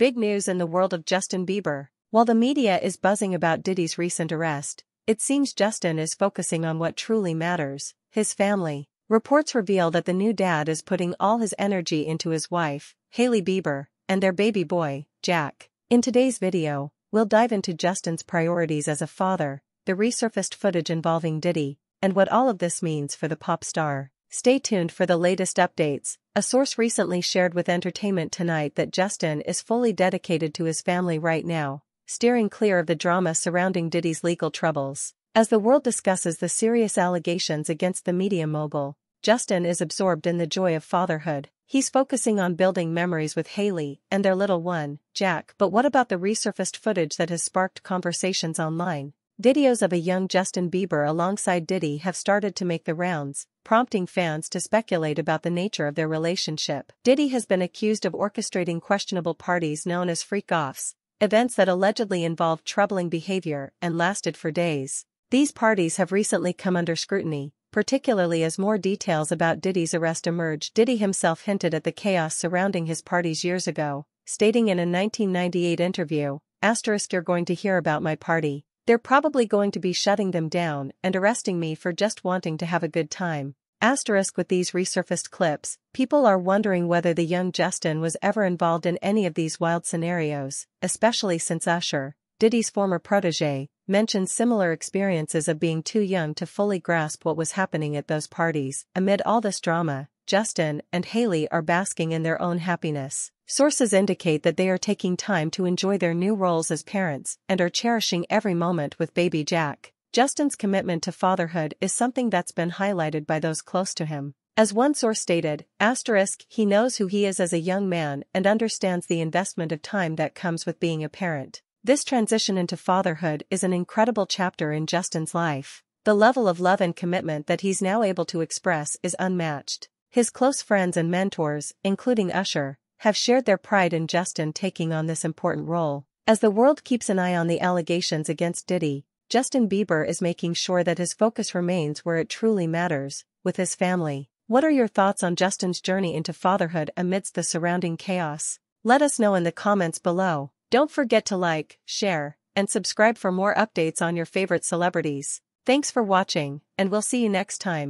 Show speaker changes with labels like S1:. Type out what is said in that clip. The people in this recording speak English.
S1: Big news in the world of Justin Bieber. While the media is buzzing about Diddy's recent arrest, it seems Justin is focusing on what truly matters, his family. Reports reveal that the new dad is putting all his energy into his wife, Haley Bieber, and their baby boy, Jack. In today's video, we'll dive into Justin's priorities as a father, the resurfaced footage involving Diddy, and what all of this means for the pop star. Stay tuned for the latest updates. A source recently shared with Entertainment Tonight that Justin is fully dedicated to his family right now, steering clear of the drama surrounding Diddy's legal troubles. As the world discusses the serious allegations against the media mogul, Justin is absorbed in the joy of fatherhood. He's focusing on building memories with Haley and their little one, Jack. But what about the resurfaced footage that has sparked conversations online? Videos of a young Justin Bieber alongside Diddy have started to make the rounds, prompting fans to speculate about the nature of their relationship. Diddy has been accused of orchestrating questionable parties known as freak-offs, events that allegedly involved troubling behavior and lasted for days. These parties have recently come under scrutiny, particularly as more details about Diddy's arrest emerge. Diddy himself hinted at the chaos surrounding his parties years ago, stating in a 1998 interview, asterisk you're going to hear about my party, they're probably going to be shutting them down and arresting me for just wanting to have a good time. Asterisk with these resurfaced clips, people are wondering whether the young Justin was ever involved in any of these wild scenarios, especially since Usher, Diddy's former protege, mentioned similar experiences of being too young to fully grasp what was happening at those parties. Amid all this drama, Justin and Haley are basking in their own happiness. Sources indicate that they are taking time to enjoy their new roles as parents and are cherishing every moment with baby Jack. Justin's commitment to fatherhood is something that's been highlighted by those close to him. As one source stated, asterisk, he knows who he is as a young man and understands the investment of time that comes with being a parent. This transition into fatherhood is an incredible chapter in Justin's life. The level of love and commitment that he's now able to express is unmatched. His close friends and mentors, including Usher, have shared their pride in Justin taking on this important role. As the world keeps an eye on the allegations against Diddy, Justin Bieber is making sure that his focus remains where it truly matters, with his family. What are your thoughts on Justin's journey into fatherhood amidst the surrounding chaos? Let us know in the comments below. Don't forget to like, share, and subscribe for more updates on your favorite celebrities. Thanks for watching, and we'll see you next time.